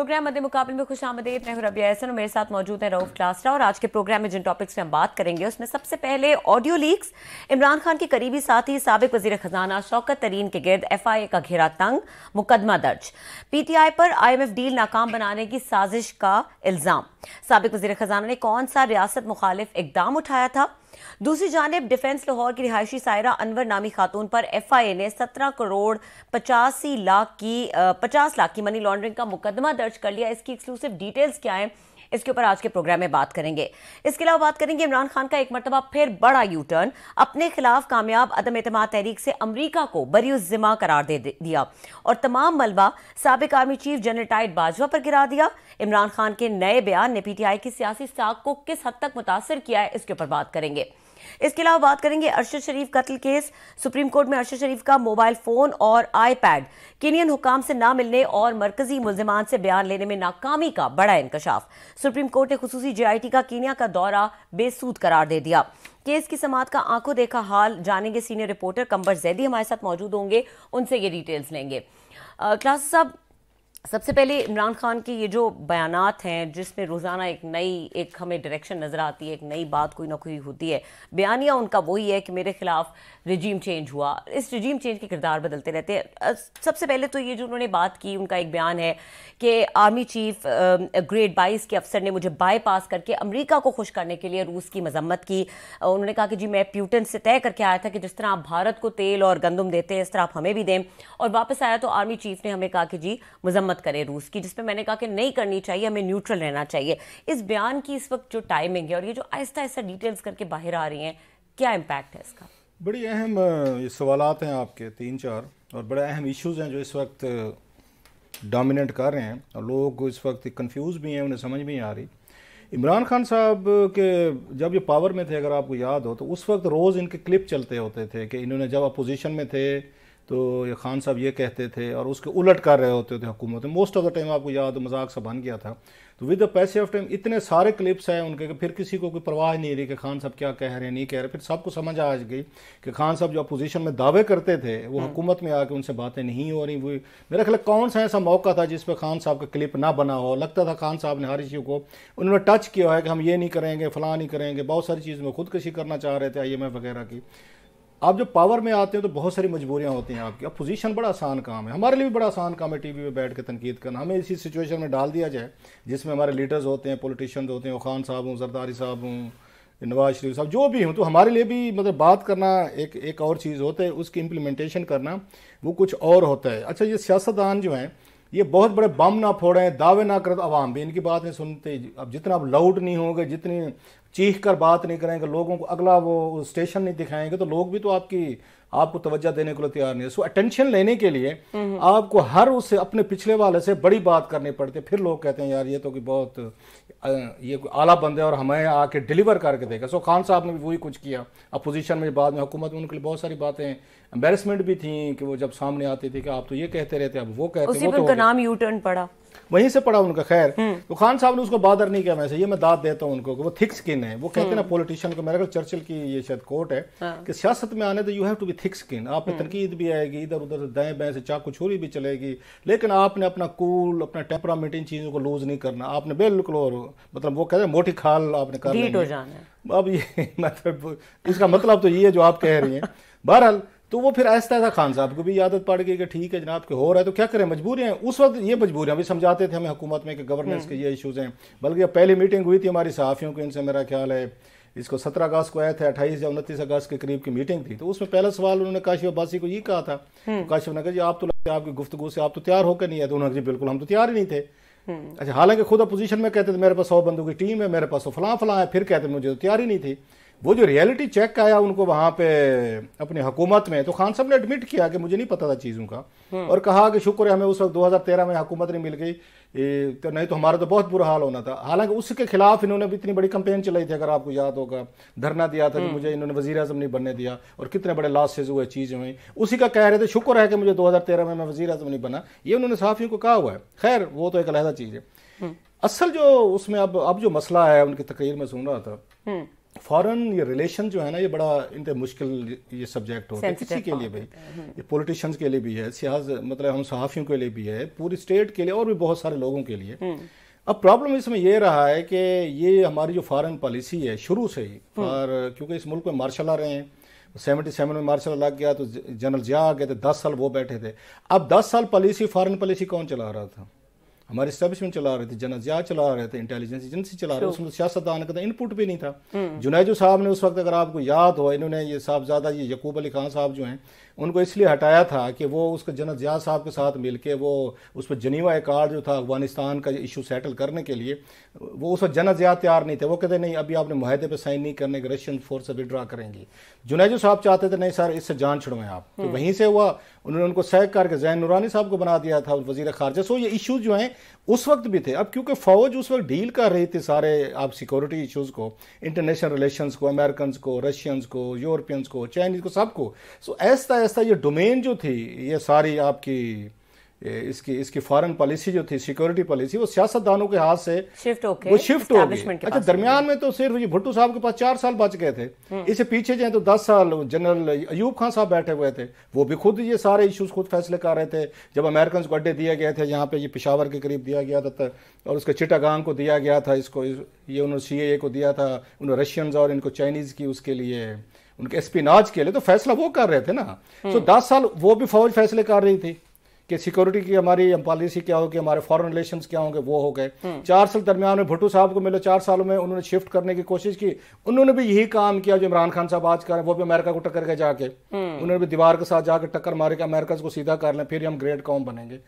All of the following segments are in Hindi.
प्रोग्राम मध्य मुकाबले में खुश आमदेद मैं रबिया एहसन और मेरे साथ मौजूद हैं रऊफ क्लासरा और आज के प्रोग्राम में जिन टॉपिक्स में हम बात करेंगे उसमें सबसे पहले ऑडियो लीक्स इमरान खान के करीबी साथी सबक वजीर खजाना शौकत तरीन के गिरद एफ आई ए का घेरा तंग मुकदमा दर्ज पी टी आई पर आई एम एफ डील नाकाम बनाने की साजिश का इल्ज़ाम सबक वजीर खजाना ने कौन सा रियासत मुखालिफ इकदाम उठाया था दूसरी जानब डिफेंस लाहौर की रिहायशी सायरा अनवर नामी खातून पर एफ आई ए ने सत्रह करोड़ पचासी लाख की पचास लाख की मनी लॉन्ड्रिंग का मुकदमा दर्ज कर लिया इसकी एक्सक्लूसिव डिटेल्स क्या है इसके ऊपर आज के प्रोग्राम में बात करेंगे इसके अलावा बात करेंगे इमरान खान का एक मरतबा फिर बड़ा यू टर्न अपने खिलाफ कामयाब अदम एतम तहरीक से अमरीका को बरी जिम्मा करार दे दिया और तमाम मलबा सबक आर्मी चीफ जनरल टाइड बाजवा पर गिरा दिया इमरान खान के नए बयान ने पीटीआई की सियासी साख को किस हद तक मुतासर किया है इसके ऊपर बात करेंगे इसके अलावा बात करेंगे अरशद शरीफ कत्ल केस सुप्रीम कोर्ट में अरशद शरीफ का मोबाइल फोन और आईपैड किनियन हुकाम से ना मिलने और मरकजी मुलजमान से बयान लेने में नाकामी का बड़ा इंकशाफ सुप्रीम कोर्ट ने खसूसी जेआईटी का कीनिया का दौरा बेसूद करार दे दिया केस की समात का आंखों देखा हाल जानेंगे सीनियर रिपोर्टर कंबर जैदी हमारे साथ मौजूद होंगे उनसे ये डिटेल्स लेंगे क्लास साहब सबसे पहले इमरान खान के ये जो बयानात हैं जिसमें रोज़ाना एक नई एक हमें डायरेक्शन नज़र आती है एक नई बात कोई ना कोई होती है बयानिया उनका वही है कि मेरे ख़िलाफ़ रिजीम चेंज हुआ इस रिजीम चेंज के किरदार बदलते रहते हैं सबसे पहले तो ये जो उन्होंने बात की उनका एक बयान है कि आर्मी चीफ ग्रेड बाईस के अफसर ने मुझे बाईपास करके अमरीका को खुश करने के लिए रूस की मजम्मत की उन्होंने कहा कि जी मैं प्यूटन से तय करके आया था कि जिस तरह आप भारत को तेल और गंदम देते हैं इस तरह आप हमें भी दें और वापस आया तो आर्मी चीफ ने हमें कहा कि जी मजम्मत मत करें रूस की जिसपे मैंने कहा कि नहीं करनी चाहिए हमें न्यूट्रल रहना चाहिए इस बयान की इस वक्त जो टाइमिंग है और ये जो आहिस्ता आहिस्ता डिटेल्स करके बाहर आ रही हैं क्या इम्पैक्ट है इसका बड़ी अहम सवाल हैं आपके तीन चार और बड़े अहम इशूज़ हैं जो इस वक्त डोमिनेट कर रहे हैं और लोग इस वक्त कन्फ्यूज भी हैं उन्हें समझ भी आ रही इमरान खान साहब के जब ये पावर में थे अगर आपको याद हो तो उस वक्त रोज़ इनके क्लिप चलते होते थे कि इन्होंने जब अपोजिशन में थे तो ये खान साहब ये कहते थे और उसके उलट कर रहे होते थे हुकूमत में मोस्ट ऑफ द टाइम आपको याद मजाक सा बन गया था तो with the passage of time इतने सारे क्लिप्स हैं उनके कि फिर किसी को कोई परवाह नहीं रही कि खान साहब क्या कह रहे हैं नहीं कह रहे फिर सबको समझ आ गई कि खान साहब जो अपोजिशन में दावे करते थे वो हम्म। हुकूमत में आके उनसे बातें नहीं हो रही हुई मेरा ख्याल कौन सा ऐसा मौका था जिस पर खान साहब का क्लिप ना बना हो लगता था खान साहब ने हर इशू को उन्होंने टच किया है कि हम ये नहीं करेंगे फलाँ नहीं करेंगे बहुत सारी चीज़ में खुदकशी करना चाह रहे थे आई वगैरह की आप जब पावर में आते हैं तो बहुत सारी मजबूरियाँ होती हैं आपकी अब पोजीशन बड़ा आसान काम है हमारे लिए भी बड़ा आसान काम है टीवी पे बैठ के तनकीद करना हमें इसी सिचुएशन में डाल दिया जाए जिसमें हमारे लीडर्स होते हैं पोलिटिशन होते हैं खान साहब हूँ जरदारी साहब हूँ नवाज शरीफ साहब जो भी हूँ तो हमारे लिए भी मतलब बात करना एक एक और चीज़ होता है उसकी इम्प्लीमेंटेशन करना वो कुछ और होता है अच्छा ये सियासतदान जो हैं ये बहुत बड़े बम ना फोड़ें दावे ना करें तो आवाम भी इनकी बात नहीं सुनते अब जितना आप लाउड नहीं होंगे जितनी चीख कर बात नहीं करेंगे लोगों को अगला वो स्टेशन नहीं दिखाएंगे तो लोग भी तो आपकी आपको तवज्जा देने के लिए तैयार नहीं है सो अटेंशन लेने के लिए आपको हर उससे अपने पिछले वाले से बड़ी बात करनी पड़ती है फिर लोग कहते हैं यार ये तो कि बहुत ये आला बंदे और हमें आके डिलीवर करके देगा सो खान साहब ने भी वही कुछ किया अपोजिशन में बाद में हुकूमत में उनके लिए बहुत सारी बातें एम्बेरसमेंट भी थी कि वो जब सामने आती थी कि आप तो ये कहते रहते अब वो कहते हैं तो नाम यू टर्न पड़ा वहीं से पड़ा उनका खैर हम्म। तो खान साहब ने उसको बादर नहीं किया वैसे ये मैं दाद देता हूँ उनको वो थिक स्किन है वो हम्म। कहते हैं ना पॉलिटिशियन को मेरा चर्चिल की ये शायद कोर्ट है हाँ। कि सियासत में आने तो you have to be thick skin आप में हम्म। तनकीद भी आएगी इधर उधर दाएं बाएं से चाकू छुरी भी चलेगी लेकिन आपने अपना कूल अपना टेम्परामेंट इन चीज़ों को लूज नहीं करना आपने बिल्कुल और मतलब वो कहते हैं मोटी खाल आपने कर अब ये मतलब इसका मतलब तो ये जो आप कह रही हैं बहरहाल तो वो फिर ऐसा ऐसा खान साहब को भी आदत पड़ गई कि ठीक है जनाब के हो रहा है तो क्या करें मजबूरी हैं उस वक्त ये मजबूरियाँ भी समझाते थे हमें हुकूमत में कि गवर्नेंस हम्म। के ये इशूज़ हैं बल्कि पहली मीटिंग हुई थी हमारी सहाफ़ियों की इनसे मेरा ख्याल है इसको सत्रह अगस्त को आया था अट्ठाईस या उनतीस अगस्त के करीब की मीटिंग थी तो उसमें पहला सवाल उन्होंने काशि अब्बासी को ये कहा था हम्म। काशिफ ने कहा जी आप तो लगते आपकी गुफ्तु से आप तो तैयार होकर नहीं आए तो उन्होंने जी बिल्कुल हम तो तैयार ही नहीं थे हम्म। अच्छा हालांकि खुद अपोजिशन में कहते थे मेरे पास सौ बंदों की टीम है मेरे पास वो फलां फलां है फिर कहते मुझे तो तैयारी नहीं थी वो जो रियलिटी चेक आया उनको वहाँ पे अपनी हुकूमत में तो खान साहब ने एडमिट किया कि मुझे नहीं पता था चीज़ों का हम्म। और कहा कि शुक्र है हमें उस वक्त 2013 में हुकूमत नहीं मिल गई तो नहीं तो हमारा तो बहुत बुरा हाल होना था हालांकि उसके खिलाफ इन्होंने भी इतनी बड़ी कंपेन चलाई थी अगर आपको याद होगा धरना दिया था कि हम्म। मुझे इन्होंने वजी अजम नहीं बनने दिया और कितने बड़े लॉसेज हुए चीज़ें हुई उसी का कह रहे थे शुक्र है कि मुझे दो हज़ार तेरह में मैं वजी अजम नहीं बना ये उन्होंने साफियों को कहा हुआ है खैर वो तो एक अलहदा चीज़ है हम्म। असल जो उसमें अब अब जो मसला है उनकी तकरीर में सुन रहा था फॉरन ये रिलेशन जो है ना ये बड़ा इनते मुश्किल ये सब्जेक्ट होता है किसी के लिए भी हम्म। ये पॉलिटिशियंस के लिए भी है सियाज मतलब हम सहाफ़ियों के लिए भी है पूरी स्टेट के लिए और भी बहुत सारे लोगों के लिए हम्म। अब प्रॉब्लम इसमें यह रहा है कि ये हमारी जो फॉरेन पॉलिसी है शुरू से ही और हम्म। क्योंकि इस मुल्क में मार्शल आ रहे हैं सेवेंटी सेवन में मार्शल लग गया तो जनरल जिया आ गए थे दस साल वो बैठे थे अब दस साल पॉलिसी फॉरेन पॉलिसी कौन चला रहा था हमारे स्टैब्लिशमेंट चला रहे थे जनाजिया चला रहे थे इंटेलिजेंस एजेंसी चला रहे थे उसमें तो सियासतदान का इनपुट तो भी नहीं था हम्म। जुनेजो साहब ने उस वक्त अगर आपको याद हो इन्होंने ये साहबजादा ये यकूब अली खान साहब जो हैं उनको इसलिए हटाया था कि वो उसके जनत जिया साहब के साथ मिलके वो उस पर जनीवा एकार्ड जो था अफगानिस्तान का इशू सेटल करने के लिए वो उस पर जनत जिया तैयार नहीं थे वो कहते नहीं अभी आपने माहदे पर साइन नहीं करने के रशियन फोर्स विड्रा करेंगी जुनेजो साहब चाहते थे नहीं सर इससे जान छुड़वाएं आप तो हम्म। वहीं से हुआ उन्होंने उनको सहक करके जैन नूरानी साहब को बना दिया था वजीर खारजा सो ये इशूज़ जो हैं उस वक्त भी थे अब क्योंकि फ़ौज उस वक्त डील कर रही थी सारे आप सिक्योरिटी इशूज़ को इंटरनेशनल रिलेशन को अमेरिकन को रशियंस को यूरोपियंस को चाइनीज़ को सबको सो ऐसा आहिस्ता ये डोमेन जो थी ये सारी आपकी इसकी इसकी फॉरेन पॉलिसी जो थी सिक्योरिटी पॉलिसी वो सियासतदानों के हाथ से शिफ्ट हो वो शिफ्ट हो गई अच्छा दरमियान में तो सिर्फ ये भुट्टो साहब के पास चार साल बच गए थे हम्म। इसे पीछे जाए तो दस साल जनरल अयूब खान साहब बैठे हुए थे वो भी खुद ये सारे इश्यूज खुद फैसले कर रहे थे जब अमेरिकन को अड्डे दिए गए थे यहाँ पे ये पिशावर के करीब दिया गया था और उसके चिटागांग को दिया गया था इसको ये उन्होंने सी को दिया था उन्होंने रशियंस और इनको चाइनीज़ की उसके लिए उनके स्पिनाज के लिए तो फैसला वो कर रहे थे ना तो दस साल वो भी फौज फैसले कर रही थी कि सिक्योरिटी की हमारी पॉलिसी क्या होगी हमारे फॉरेन रिलेशंस क्या होंगे वो हो गए हम्म। चार साल दरमियान में भुट्टो साहब को मिले चार सालों में उन्होंने शिफ्ट करने की कोशिश की उन्होंने भी यही काम किया जो इमरान खान साहब आज कर वो भी अमेरिका को टक्कर के जाके हम्म। उन्होंने भी दीवार के साथ जाकर टक्कर मारे के अमेरिका को सीधा कर लें फिर हम ग्रेट कॉम बनेंगे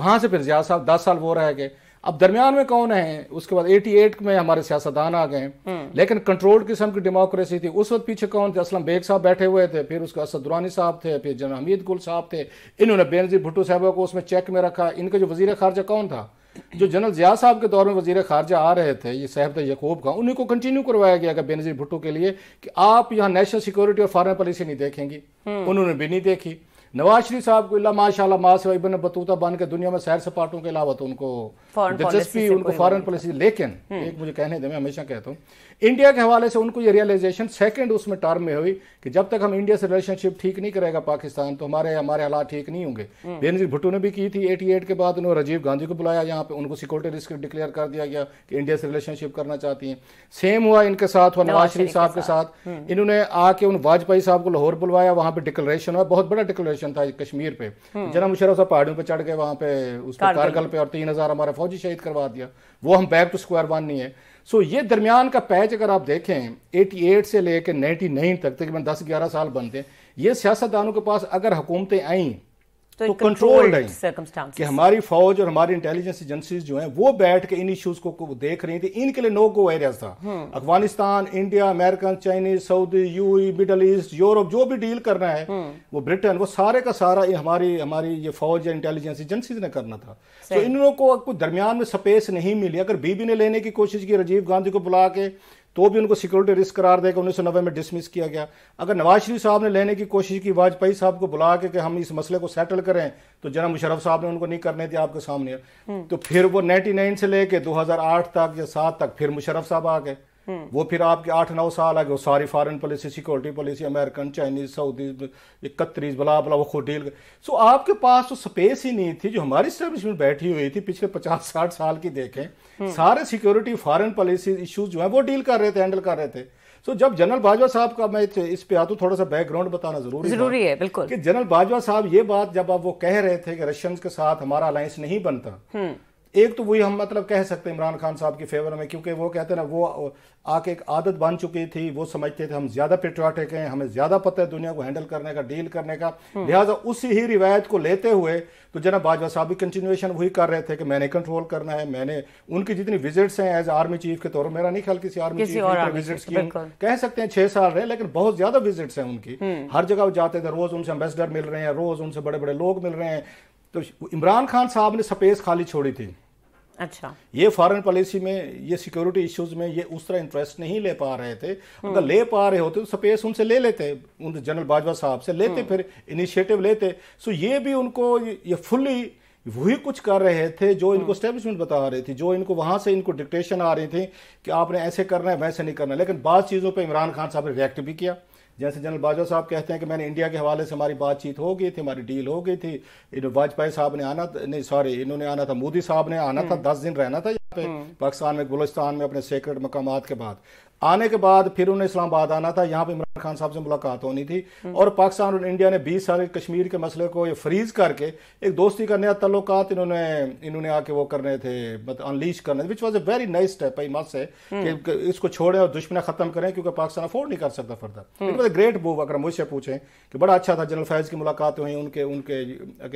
वहां से फिर जिया साहब दस साल वो रह गए अब दरमियान में कौन है उसके बाद 88 में हमारे सियासतदान आ गए हम्म। लेकिन कंट्रोल्ड किस्म की डेमोक्रेसी थी उस वक्त पीछे कौन थे असलम बेग साहब बैठे हुए थे फिर उसके असद दुरानी साहब थे फिर जनरल हमीद गुल साहब थे इन्होंने बेनजी भुट्टो साहब को उसमें चेक में रखा इनका जो वजीर खारजा कौन था जो जनरल जिया साहब के दौर में वजीर खारजा आ रहे थे ये साहब तो यकूब का उन्हीं को कंटिन्यू करवाया गया बेनजी भुट्टो के लिए कि आप यहाँ नेशनल सिक्योरिटी और फॉरन पॉलिसी नहीं देखेंगी हम्म। उन्होंने भी नहीं देखी नवाज शरीफ साहब को माशाला माँ से इबन बतूता बन के दुनिया में सैर सपाटों के अलावा तो उनको दिलचस्पी उनको फॉरन पॉलिसी मतलब लेकिन हम्म। एक मुझे कहने दे मैं हमेशा कहता हूँ इंडिया के हवाले से उनको ये रियलाइजेशन सेकेंड उसमें टर्म में हुई कि जब तक हम इंडिया से रिलेशनशिप ठीक नहीं करेगा पाकिस्तान तो हमारे हमारे हालात ठीक नहीं होंगे हम्म। बेनजी भुट्टो ने भी की थी एटी के बाद उन्होंने राजीव गांधी को बुलाया यहाँ पे उनको सिक्योरिटी रिस्क डिक्लेयर कर दिया गया कि इंडिया से रिलेशनशिप करना चाहती हैं सेम हुआ इनके साथ हुआ नवाज शरीफ साहब के साथ हम्म। इन्होंने आके उन वाजपेयी साहब को लाहौर बुलवाया वहाँ पे डिक्लेरेशन हुआ बहुत बड़ा डिक्लेरेशन था कश्मीर पे हम्म। जना मुशरफ साहब पहाड़ियों पर चढ़ गए वहाँ पे उस पर पे और तीन हज़ार हमारे फौजी शहीद करवा दिया वो हम बैक टू स्क्वायर वन नहीं है सो ये दरमियान का पैच अगर आप देखें 88 से लेकर 99 तक तकरीबन 10-11 साल बनते हैं ये सियासतदानों के पास अगर हुकूमतें आईं तो, तो कंट्रोल्ड है कि हमारी फौज और हमारी इंटेलिजेंस एजेंसीज जो हैं वो बैठ के इन इश्यूज को, देख रही थी इनके लिए नो गो एरियाज था हम्म। Afghanistan India American Chinese Saudi यू मिडल ईस्ट यूरोप जो भी डील करना है हम्म। वो ब्रिटेन वो सारे का सारा ये हमारी हमारी ये फौज या इंटेलिजेंस एजेंसीज ने करना था तो इन लोगों को दरमियान में स्पेस नहीं मिली अगर बीबी ने लेने की कोशिश की राजीव गांधी को बुला के तो भी उनको सिक्योरिटी रिस्क करार देकर उन्नीस सौ नब्बे में डिसमिस किया गया अगर नवाज शरीफ साहब ने लेने की कोशिश की वाजपेयी साहब को बुला के कि हम इस मसले को सेटल करें तो जना मुशरफ साहब ने उनको नहीं करने दिया आपके सामने हम्म। तो फिर वो नाइनटी नाइन से लेके दो हजार आठ तक या सात तक फिर मुशरफ साहब आ गए हम्म। वो फिर आपके आठ नौ साल आगे वो सारी foreign policy security policy American Chinese Saudi इकतीस बला बला वो खुद डील सो आपके पास तो स्पेस ही नहीं थी जो हमारी स्टेब्लिशमेंट बैठी हुई थी पिछले पचास साठ साल की देखें हम्म। सारे सिक्योरिटी फॉरेन पॉलिसी इश्यूज जो है वो डील कर रहे थे हैंडल कर रहे थे सो जब जनरल बाजवा साहब का मैं इस पे आता थोड़ा सा बैकग्राउंड बताना जरूरी जरूरी है बिल्कुल कि जनरल बाजवा साहब ये बात जब आप वो कह रहे थे कि रशियंस के साथ हमारा अलायंस नहीं बनता हम्म। एक तो वही हम मतलब कह सकते हैं इमरान खान साहब के फेवर में क्योंकि वो कहते हैं ना वो आके एक आदत बन चुकी थी वो समझते थे हम ज़्यादा पेट्रियाटिक हैं हमें ज़्यादा पता है दुनिया को हैंडल करने का डील करने का हम्म। लिहाजा उसी ही रिवायत को लेते हुए तो जना बाजवा साहब भी कंटिन्यूएशन वही कर रहे थे कि मैंने कंट्रोल करना है मैंने उनकी जितनी विजिट्स हैं एज आर्मी चीफ के तौर पर मेरा नहीं ख्याल किसी आर्मी चीफ ने विजिट्स की कह सकते हैं छह साल रहे लेकिन बहुत ज़्यादा विजिट्स हैं उनकी हम्म। हर जगह वो जाते थे रोज़ उनसे एम्बेसडर मिल रहे हैं रोज़ उनसे बड़े बड़े लोग मिल रहे हैं तो इमरान खान साहब ने स्पेस खाली छोड़ी थी अच्छा ये फॉरेन पॉलिसी में ये सिक्योरिटी इश्यूज में ये उस तरह इंटरेस्ट नहीं ले पा रहे थे अगर ले पा रहे होते तो स्पेस उनसे ले लेते उन जनरल बाजवा साहब से लेते हम्म। फिर इनिशिएटिव लेते सो ये भी उनको ये फुल्ली वही कुछ कर रहे थे जो हम्म। इनको स्टेब्लिशमेंट बता रही थी जो इनको वहां से इनको डिक्टेशन आ रही थी कि आपने ऐसे करना है वैसे नहीं करना लेकिन बाद चीज़ों पर इमरान खान साहब ने रिएक्ट भी किया जैसे जनरल बाजवा साहब कहते हैं कि मैंने इंडिया के हवाले से हमारी बातचीत हो गई थी हमारी डील हो गई थी वाजपेयी साहब ने आना नहीं सॉरी इन्होंने आना था मोदी साहब ने आना था हम्म। दस दिन रहना था यहाँ पे हम्म। पाकिस्तान में गुलस्तान में अपने सेक्रेट मकाम के बाद आने के बाद फिर उन्हें इस्लामाबाद आना था यहाँ पे खान साहब से मुलाकात होनी थी और पाकिस्तान और इंडिया ने बीस साल कश्मीर के मसले को ये फ्रीज करके एक दोस्ती का नया तल्लुक इन्होंने इन्होंने आके वो करने थे मतलब अनलीच करने which was a very nice step आई मत से कि हम्म। इसको छोड़ें और दुश्मन खत्म करें क्योंकि पाकिस्तान अफोर्ड नहीं कर सकता further it was a great move अगर मुझसे पूछें कि बड़ा अच्छा था जनरल फैज की मुलाकात हुई उनके उनके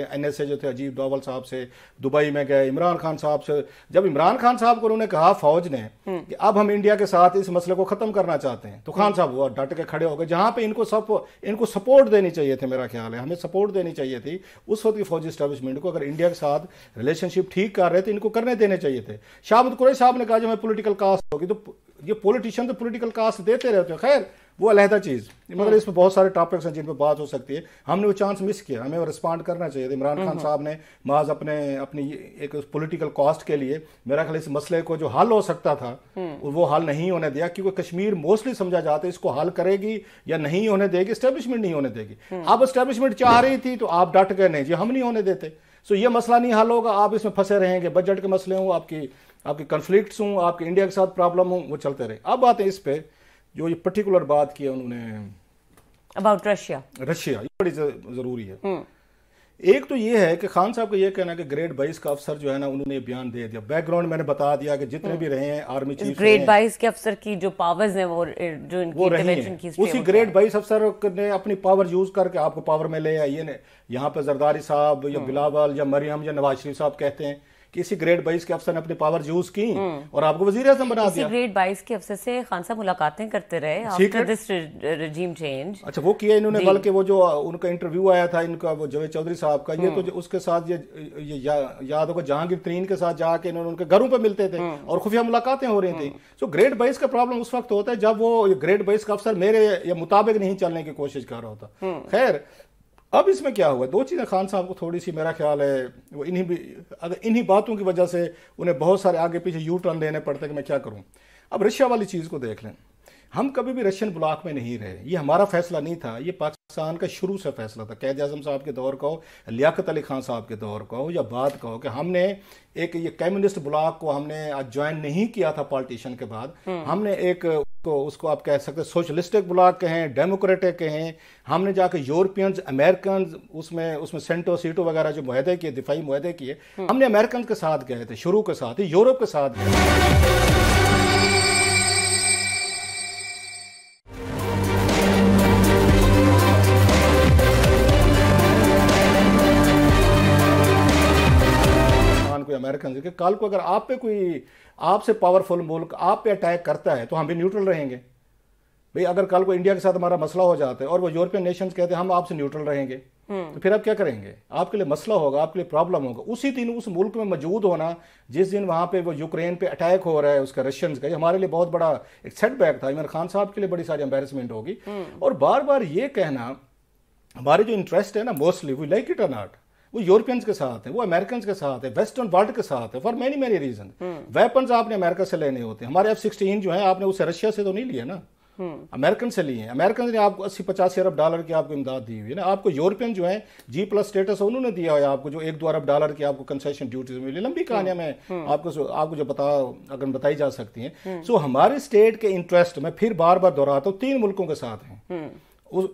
एन एस ए जो थे अजीब डोवल साहब से दुबई में गए इमरान खान साहब से जब इमरान खान साहब को उन्होंने कहा फौज ने हम्म। कि अब हम इंडिया के साथ इस मसले को खत्म करना चाहते हैं तो खान साहब वो डट के खड़े हो होगा जहाँ पे इनको सब इनको सपोर्ट देनी चाहिए थे मेरा ख्याल है हमें सपोर्ट देनी चाहिए थी उस वक्त की फौजी स्टैब्लिशमेंट को अगर इंडिया के साथ रिलेशनशिप ठीक कर रहे थे इनको करने देने चाहिए थे शाहबुद कुरेश साहब ने कहा जो हमें पोलिटिकल कास्ट होगी तो ये पोलिटिशियन तो पोलिटिकल कास्ट देते रहते हो खैर वो अलहदा चीज़ मतलब हम्म। इसमें बहुत सारे टॉपिक्स हैं जिन पर बात हो सकती है हमने वो चांस मिस किया हमें वो रिस्पॉन्ड करना चाहिए तो इमरान खान हम्म। साहब ने माज अपने अपनी एक पॉलिटिकल कॉस्ट के लिए मेरा ख्याल इस मसले को जो हल हो सकता था हम्म। वो हल नहीं होने दिया क्योंकि कश्मीर मोस्टली समझा जाता है इसको हल करेगी या नहीं होने देगी इस्टेब्लिशमेंट नहीं होने देगी आप इस्टेब्लिशमेंट चाह रही थी तो आप डट गए नहीं जी हम नहीं होने देते सो ये मसला नहीं हल होगा आप इसमें फंसे रहेंगे बजट के मसले हों आपकी आपके कन्फ्लिक्ट हों आपके इंडिया के साथ प्रॉब्लम हों वो चलते रहे अब बात है इस पर जो ये पर्टिकुलर बात की उन्होंने अबाउट रशिया रशिया ये बड़ी ज़रूरी है हम्म। एक तो ये है कि खान साहब का ये कहना कि ग्रेड बाईस का अफसर जो है ना उन्होंने बयान दे दिया बैकग्राउंड मैंने बता दिया कि जितने हम्म। भी रहे हैं आर्मी चीफ ग्रेड बाईस के अफसर की जो पावर्स हैं वो जो इनकी वो रही हैं उसी ग्रेड बाईस अफसर ने अपनी पावर यूज करके आपको पावर में ले आई ये यहाँ पे जरदारी साहब या हम्म। बिलावल या मरियम या नवाज शरीफ साहब कहते हैं किसी ग्रेड बाईस के अफसर ने अपनी पावर यूज की हम्म। और आपको वजीर आजम बना दिया ग्रेड बाईस के अफसर से खान साहब मुलाकातें करते रहे दिस रजीम चेंज अच्छा वो किया इन्होंने बल्कि वो जो उनका इंटरव्यू आया था इनका वो जवेद चौधरी साहब का ये तो हम्म। उसके साथ ये, ये याद होगा जहांगीर तरीन के साथ जाके इन्होंने उनके घरों पर मिलते थे हम्म। और खुफिया मुलाकातें हो रही थी तो ग्रेड बाईस का प्रॉब्लम उस वक्त होता है जब वो ग्रेड बाईस का अफसर मेरे मुताबिक नहीं चलने की कोशिश कर रहा होता खैर अब इसमें क्या हुआ दो चीज़ें खान साहब को थोड़ी सी मेरा ख्याल है वो इन्हीं भी अगर इन्हीं बातों की वजह से उन्हें बहुत सारे आगे पीछे यू टर्न लेने पड़ते कि मैं क्या करूं अब रशिया वाली चीज़ को देख लें हम कभी भी रशियन ब्लॉक में नहीं रहे ये हमारा फैसला नहीं था ये पाकिस्तान का शुरू से फैसला था कैद आजम साहब के दौर का हो लियाकत अली खान साहब के दौर का हो या बाद का हो कि हमने एक ये कम्युनिस्ट ब्लॉक को हमने आज ज्वाइन नहीं किया था पार्टीशन के बाद हम्म। हमने एक उसको, उसको आप कह सकते सोशलिस्टिक ब्लॉक हैं डेमोक्रेटिक हैं हमने जाके यूरोपियंस अमेरिकन उसमें उसमें सेंटो सीटो वगैरह जो माहदे किए दिफाई माहदे किए हम्म। हमने अमेरिकन के साथ गए थे शुरू के साथ ही यूरोप के साथ गए अमेरिकन कि कल को अगर आप पे कोई आपसे पावरफुल मुल्क आप पे अटैक करता है तो हम भी न्यूट्रल रहेंगे भाई अगर कल को इंडिया के साथ हमारा मसला हो जाता है और वो यूरोपियन नेशन कहते हैं हम आपसे न्यूट्रल रहेंगे हम्म। तो फिर आप क्या करेंगे आपके लिए मसला होगा आपके लिए प्रॉब्लम होगा उसी दिन उस मुल्क में मौजूद होना जिस दिन वहां पे वो यूक्रेन पे अटैक हो रहा है उसका रशियंस का ये हमारे लिए बहुत बड़ा एक सेटबैक था इमरान खान साहब के लिए बड़ी सारी एम्बेरसमेंट होगी हम्म। और बार बार ये कहना हमारे जो इंटरेस्ट है ना mostly we like it or not वो यूरोपियंस के साथ है वो अमेरिकन के साथ है वेस्टर्न वर्ल्ड के साथ है for many many reason weapons आपने अमेरिका से लेने होते हैं हमारे एफ सिक्सटीन जो है आपने उसे रशिया से तो नहीं लिया ना हम्म। अमेरिकन से लिए अमेरिकन ने आपको अस्सी पचासी अरब डॉलर की आपको इमदाद दी हुई है ना आपको यूरोपियन जो है जी प्लस स्टेटस उन्होंने दिया हुआ है आपको जो एक दो अरब डॉलर की आपको कंसेशन ड्यूटीज मिली लंबी हम्म। कहानियां में हम्म। आपको आपको जो बता अगर बताई जा सकती हैं सो हमारे स्टेट के इंटरेस्ट में फिर बार बार दोहराता हूँ तीन मुल्कों के साथ हैं उस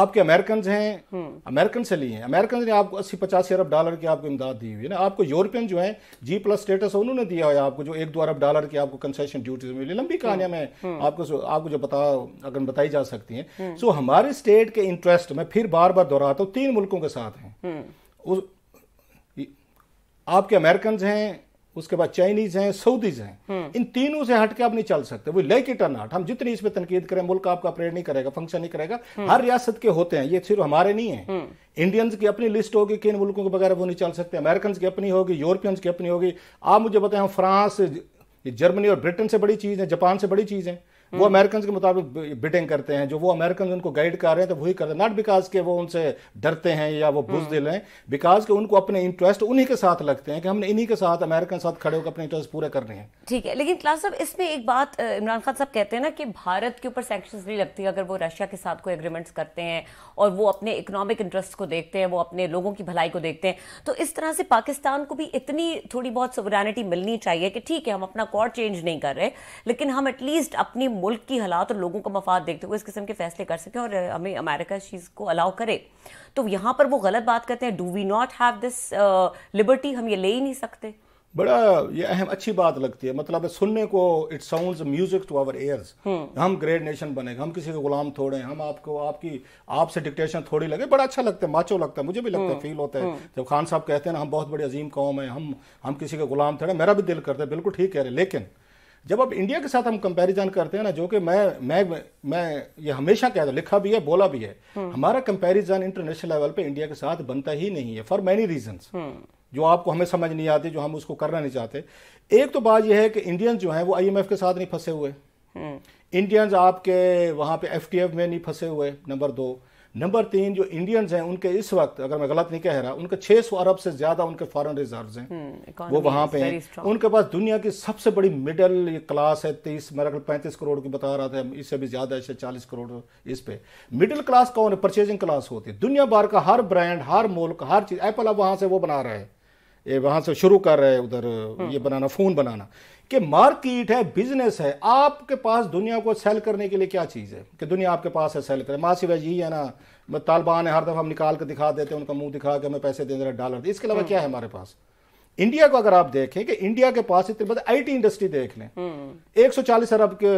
आपके अमेरिकन हैं हम्म। अमेरिकन से लिए हैं अमेरिकन ने आपको अस्सी पचासी अरब डॉलर की आपको इमदाद दी हुई है ना आपको यूरोपियन जो है जी प्लस स्टेटस उन्होंने दिया हुआ है आपको जो एक दो अरब डॉलर की आपको कंसेशन ड्यूटीज मिली हम्म। लंबी कहानियां में हम्म। आपको आपको जो बता अगर बताई जा सकती हैं सो हमारे स्टेट के इंटरेस्ट में फिर बार बार दोहराता हूँ तीन मुल्कों के साथ हैं आपके अमेरिकन हैं उसके बाद चाइनीज हैं सऊदीज हैं हम्म। इन तीनों से हट के आप नहीं चल सकते वो लेक इट नॉट हम जितनी इसमें तनकीद करें मुल्क आपका परेड नहीं करेगा फंक्शन नहीं करेगा हम्म। हर रियासत के होते हैं ये सिर्फ हमारे नहीं है इंडियंस हम्म। की अपनी लिस्ट होगी किन मुल्कों के बगैर वो नहीं चल सकते अमेरिकन की अपनी होगी यूरोपियंस की अपनी होगी आप मुझे बताएं हम फ्रांस जर्मनी और ब्रिटेन से बड़ी चीज़ है जापान से बड़ी चीज़ है वो अमेरिकन के मुताबिक बिटिंग करते हैं जो वो अमेरिकन उनको गाइड कर रहे हैं तो वही कर रहे हैं नॉट बिकॉज के वो उनसे डरते हैं या वो बुझ हम्म। दिल हैं बिकॉज के उनको अपने इंटरेस्ट उन्हीं के साथ लगते हैं कि हमने इन्हीं के साथ अमेरिकन साथ खड़े होकर अपने इंटरेस्ट पूरे कर रहे हैं ठीक है लेकिन क्लास साहब इसमें एक बात इमरान खान साहब कहते हैं ना कि भारत के ऊपर सेंक्शन नहीं लगती अगर वो रशिया के साथ कोई एग्रीमेंट करते हैं और वो अपने इकोनॉमिक इंटरेस्ट को देखते हैं वो अपने लोगों की भलाई को देखते हैं तो इस तरह से पाकिस्तान को भी इतनी थोड़ी बहुत सुवरानिटी मिलनी चाहिए कि ठीक है हम अपना कॉर्ड चेंज नहीं कर रहे लेकिन हम एटलीस्ट अपनी मुल्क की हालात और लोगों का मफाद देखते हुए इस किस्म के फैसले कर सकें और हमें अमेरिका इस चीज़ को अलाउ करे तो यहाँ पर वो गलत बात करते हैं do we not have this liberty हम ये ले ही नहीं सकते बड़ा ये अहम अच्छी बात लगती है मतलब सुनने को it sounds music to our ears हम ग्रेट नेशन बने हम किसी के गुलाम थोड़े हम आपको आपकी आपसे डिक्टेशन थोड़ी लगे बड़ा अच्छा लगता है माचो लगता है मुझे भी लगता है फील हम्म, होता है हम्म। जब खान साहब कहते हैं ना हम बहुत बड़ी अजीम कौम है हम हम किसी के गुलाम थोड़े मेरा भी दिल करता है बिल्कुल ठीक कह रहे लेकिन जब आप इंडिया के साथ हम कंपैरिजन करते हैं ना जो कि मैं मैं मैं ये हमेशा कहता हूँ लिखा भी है बोला भी है हम्म। हमारा कंपैरिजन इंटरनेशनल लेवल पे इंडिया के साथ बनता ही नहीं है फॉर मैनी रीजंस जो आपको हमें समझ नहीं आती जो हम उसको करना नहीं चाहते एक तो बात यह है कि इंडियन जो है वो आईएमएफ के साथ नहीं फंसे हुए इंडियंस हम्म। आपके वहाँ पे एफटीएफ में नहीं फंसे हुए नंबर दो नंबर तीन जो इंडियंस हैं उनके इस वक्त अगर मैं गलत नहीं कह रहा उनके 600 अरब से ज्यादा उनके फॉरेन रिजर्व हैं hmm, वो वहां पे हैं उनके पास दुनिया की सबसे बड़ी मिडल क्लास है तेईस मेरा पैंतीस करोड़ की बता रहा था इससे भी ज्यादा है चालीस करोड़ इस पे मिडिल क्लास कौन है परचेजिंग क्लास होती है दुनिया भर का हर ब्रांड हर मुल्क हर चीज एप्पल अब वहां से वो बना रहे हैं ये वहां से शुरू कर रहे हैं उधर हाँ। ये बनाना फोन बनाना कि मार्केट है बिजनेस है आपके पास दुनिया को सेल करने के लिए क्या चीज़ है कि दुनिया आपके पास है सेल करे मासी वजह यही है ना तालिबान है हर दफ़ा हम निकाल के दिखा देते हैं उनका मुंह दिखा के हमें पैसे दे दे रहे डॉलर इसके अलावा हाँ। क्या है हमारे पास इंडिया को अगर आप देखें कि इंडिया के पास इतने आई टी इंडस्ट्री देख लें हाँ। एक सौ चालीस अरब के